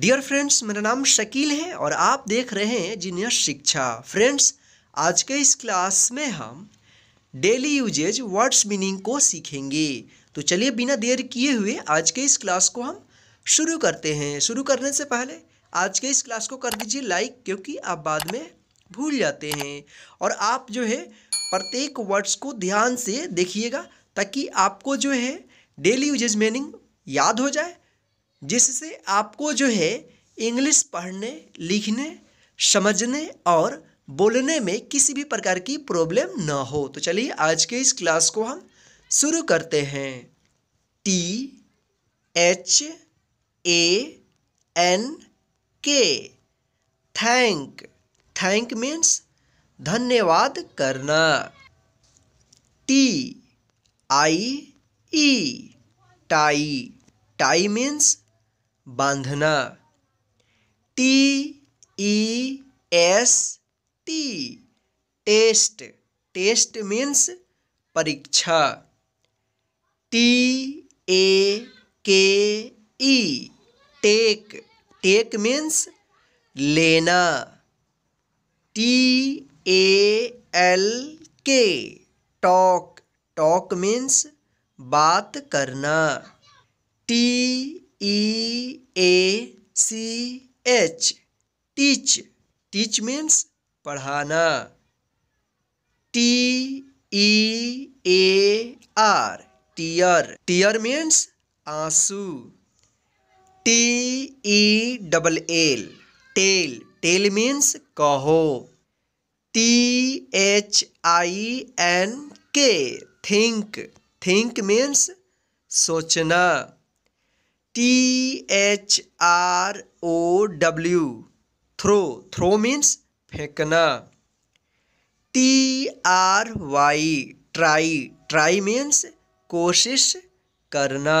dear friends मेरा नाम शकील है और आप देख रहे हैं जीनियर शिक्षा फ्रेंड्स आज के इस क्लास में हम डेली यूजेज वर्ड्स मीनिंग को सीखेंगे तो चलिए बिना देर किए हुए आज के इस क्लास को हम शुरू करते हैं शुरू करने से पहले आज के इस क्लास को कर दीजिए लाइक क्योंकि आप बाद में भूल जाते हैं और आप जो है प्रत्येक वर्ड्स को ध्यान से देखिएगा ताकि आपको जो है डेली यूजेज मीनिंग याद हो जाए जिससे आपको जो है इंग्लिश पढ़ने लिखने समझने और बोलने में किसी भी प्रकार की प्रॉब्लम ना हो तो चलिए आज के इस क्लास को हम शुरू करते हैं T H A N K thank thank means धन्यवाद करना T I E tie tie means बांधना T E S T test test means परीक्षा T A K E take take means लेना T A L K talk talk means बात करना T E A C H teach teach means पढ़ाना T E A R tear tear means आंसू T E double L tell tell means कहो T H I N K think think means सोचना T H R O W throw throw means फेंकना T R Y try try means कोशिश करना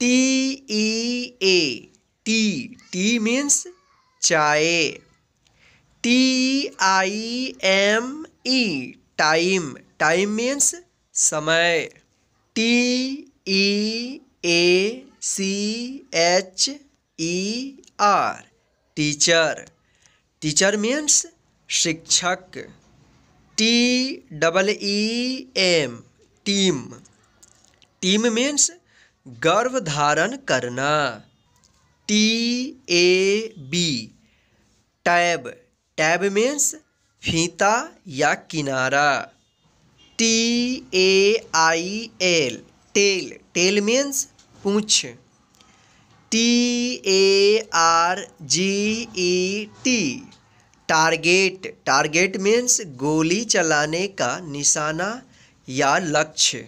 T E A tea tea means चाय T I M E time time means समय T E A C H E R teacher teacher means शिक्षक T double E M team team means गर्व धारण करना T A B tab tab means फीता या किनारा T A I L tell tell means पूछ T A R G E T target target means गोली चलाने का निशाना या लक्ष्य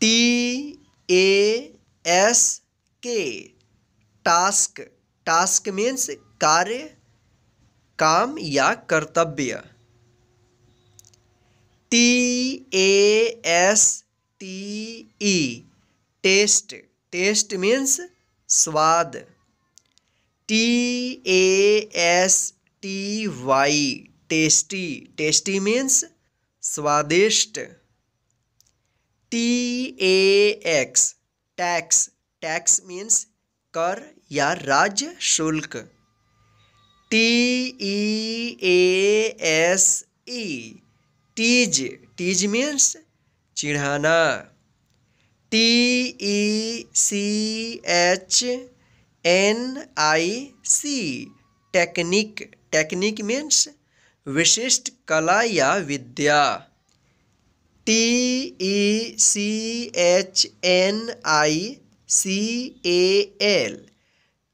T A S K task task means कार्य काम या कर्तव्य T A S T E taste test means स्वाद T A S T Y tasty tasty means स्वादिष्ट T A X tax tax means कर या राज्य शुल्क T E S E tease tease means चिढ़ाना T E C H N I C technic technic means विशिष्ट कला या विद्या T E C H N I C A L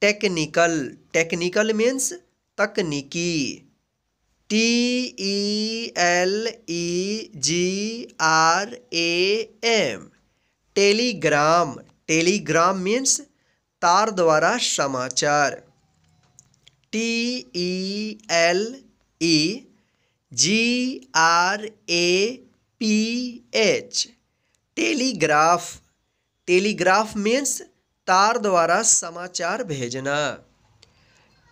technical technical means तकनीकी T E L E G R A M telegram telegram means तार द्वारा समाचार T E L E G R A P H telegraph telegraph means तार द्वारा समाचार भेजना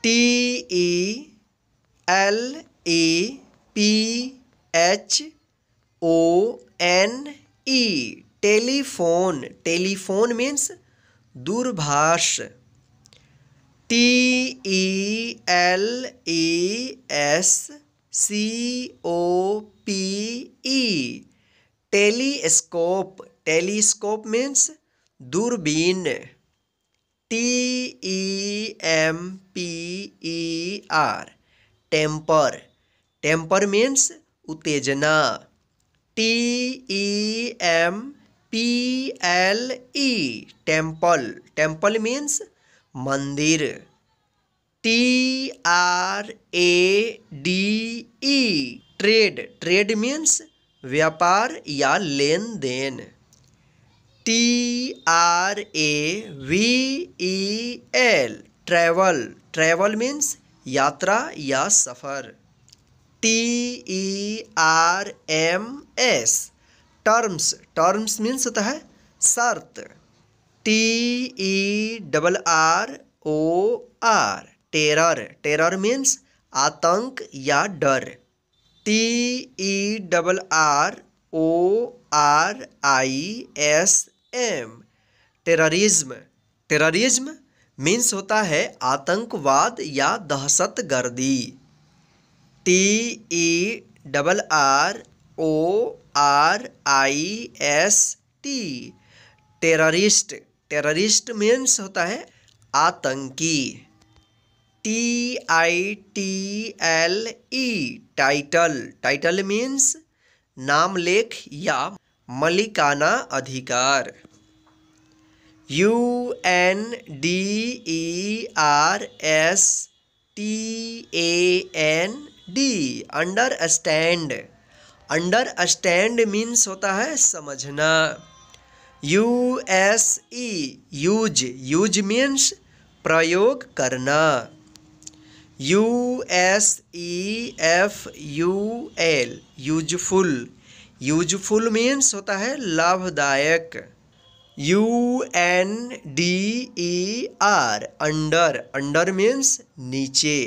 T E L A P H O N E telephone telephone means दूरभाष T E L E S C O P E telescope telescope means दूरबीन T E M P E R temper temper means उत्तेजना T E M P L E temple temple means मंदिर T R A D E trade trade means व्यापार या लेन देन T R A V E L travel travel means यात्रा या सफ़र T E R M S terms terms means होता है शर्त T E double R O R terror terror means आतंक या डर T E double R O R I S M terrorism terrorism means होता है आतंकवाद या दहशतगर्दी T E double R O R I S T terrorist terrorist means होता है आतंकी T I T L E title title means नाम लेख या मलिकाना अधिकार U N D E R S T A N D understand understand means होता है समझना U S E use use means प्रयोग करना U S E F U L useful useful means होता है लाभदायक U N D E R under under means नीचे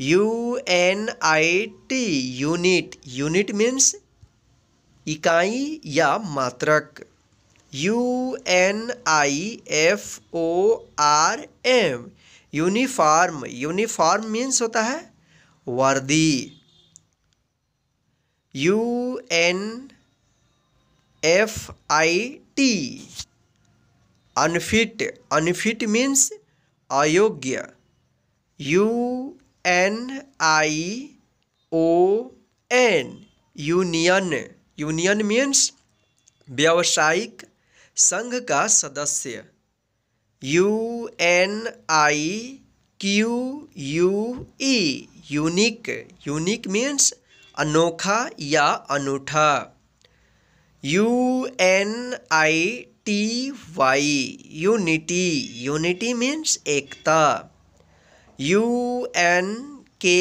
U N I T unit unit means इकाई या मात्रक U N I F O R M uniform uniform means होता है वर्दी U N F I T unfit unfit means अयोग्य U N I O N union union means व्यावसायिक संघ का सदस्य U N I Q U E unique unique means अनोखा या अनूठा U N I T Y unity unity means एकता U N K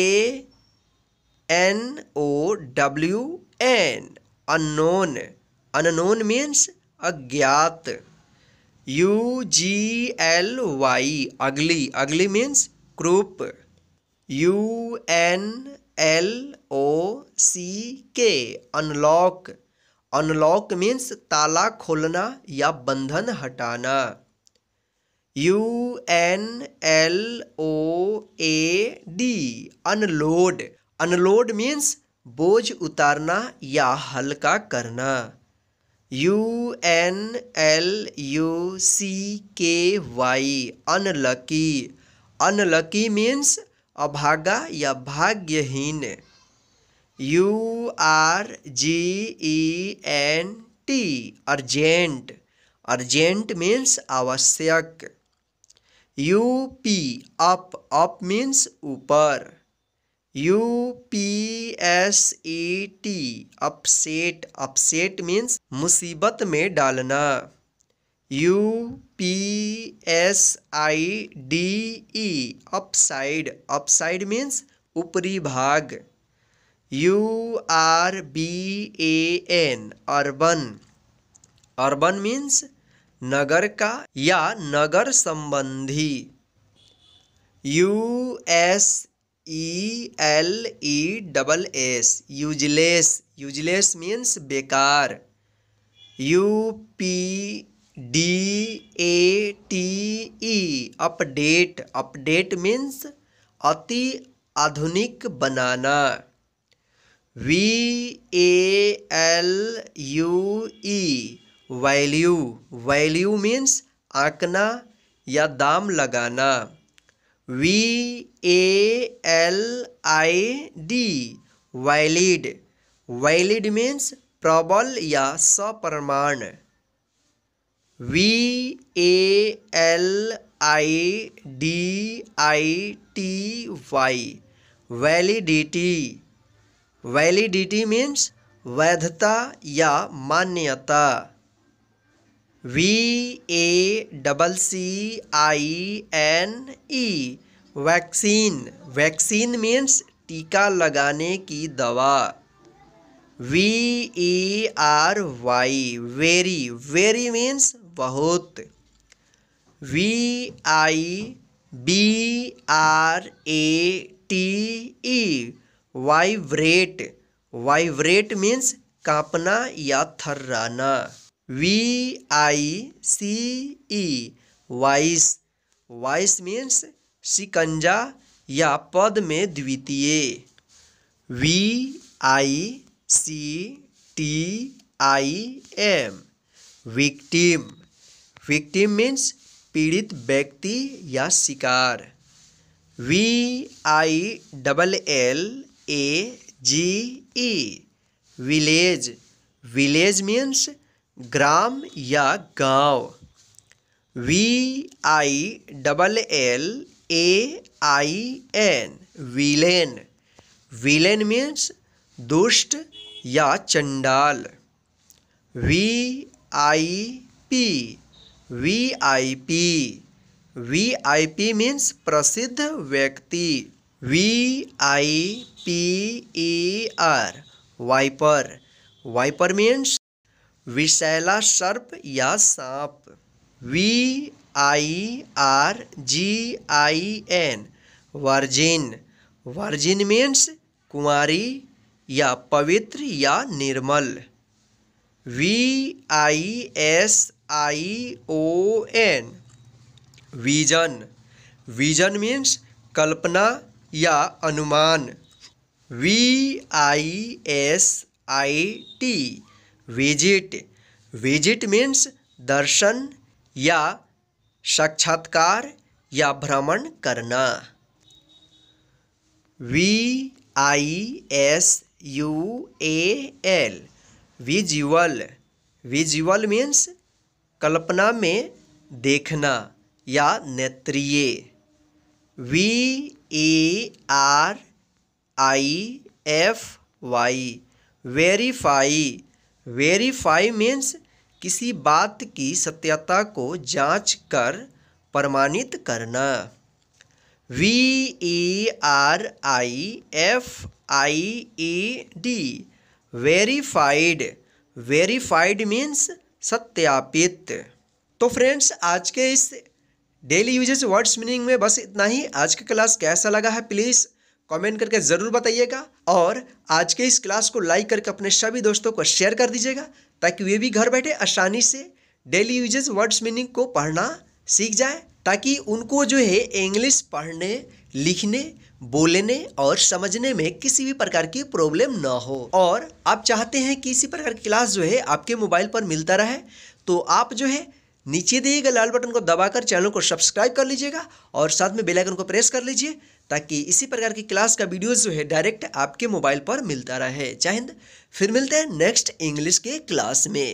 N O W N unknown unknown means अज्ञात U G L Y ugly ugly means क्रूप U N L O C K unlock unlock means ताला खोलना या बंधन हटाना U N L O A D unload unload means बोझ उतारना या हल्का करना U N L U C K Y unlucky unlucky means अभागा या भाग्यहीन U R G E N T urgent urgent means आवश्यक U P up up means ऊपर U P S E T upset upset means मुसीबत में डालना U P S I D E upside upside means ऊपरी भाग U R B A N urban urban means नगर का या नगर संबंधी यू एस ई L E double S useless useless means बेकार U P D A T E update update means अति आधुनिक बनाना V A L U E value value means आंकना या दाम लगाना V A L I D valid valid means प्रबल या सप्रमाण V A L I D I T Y validity validity means वैधता या मान्यता V A double C I N E vaccine vaccine means टीका लगाने की दवा V E R Y very very means बहुत V I B R A T E vibrate vibrate means कांपना या थर्राना V I C E vice vice means सिकंजा या पद में द्वितीय V I C T I M victim victim means पीड़ित व्यक्ति या शिकार V I double L A G E village village means ग्राम या गांव V I double L A I N villain villain means दुष्ट या चंडाल V I P V I P V I P means प्रसिद्ध व्यक्ति V I P E R viper viper means विषैला सर्प या सांप V I R G I N virgin virgin means कुमारी या पवित्र या निर्मल V I S I O N vision vision means कल्पना या अनुमान V I S I T visit visit means दर्शन या साक्षात्कार या भ्रमण करना V I S U A L visual visual means कल्पना में देखना या नेत्रीय V A R I F Y verify verify means किसी बात की सत्यता को जांच कर प्रमाणित करना V E R I F I E D verified verified means सत्यापित तो फ्रेंड्स आज के इस डेली यूजेज वर्ड्स मीनिंग में बस इतना ही आज की क्लास कैसा लगा है प्लीज़ कमेंट करके ज़रूर बताइएगा और आज के इस क्लास को लाइक करके अपने सभी दोस्तों को शेयर कर दीजिएगा ताकि वे भी घर बैठे आसानी से डेली यूजेज वर्ड्स मीनिंग को पढ़ना सीख जाए ताकि उनको जो है इंग्लिश पढ़ने लिखने बोलने और समझने में किसी भी प्रकार की प्रॉब्लम ना हो और आप चाहते हैं कि इसी प्रकार की क्लास जो है आपके मोबाइल पर मिलता रहे तो आप जो है नीचे दिए गए लाल बटन को दबाकर चैनल को सब्सक्राइब कर लीजिएगा और साथ में बेल आइकन को प्रेस कर लीजिए ताकि इसी प्रकार की क्लास का वीडियो जो है डायरेक्ट आपके मोबाइल पर मिलता रहे जय हिंद फिर मिलते हैं नेक्स्ट इंग्लिश के क्लास में